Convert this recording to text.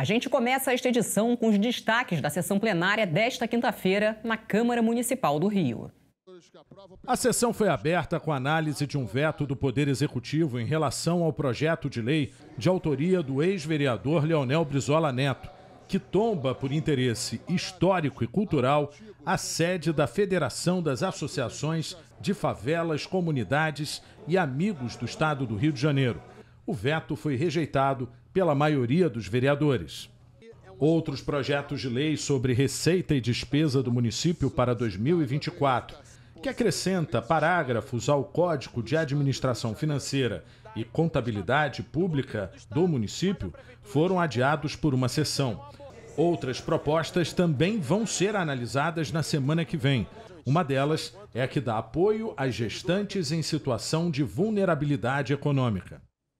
A gente começa esta edição com os destaques da sessão plenária desta quinta-feira na Câmara Municipal do Rio. A sessão foi aberta com análise de um veto do Poder Executivo em relação ao projeto de lei de autoria do ex-vereador Leonel Brizola Neto, que tomba por interesse histórico e cultural a sede da Federação das Associações de Favelas, Comunidades e Amigos do Estado do Rio de Janeiro. O veto foi rejeitado pela maioria dos vereadores. Outros projetos de lei sobre receita e despesa do município para 2024, que acrescenta parágrafos ao Código de Administração Financeira e Contabilidade Pública do município, foram adiados por uma sessão. Outras propostas também vão ser analisadas na semana que vem. Uma delas é a que dá apoio às gestantes em situação de vulnerabilidade econômica.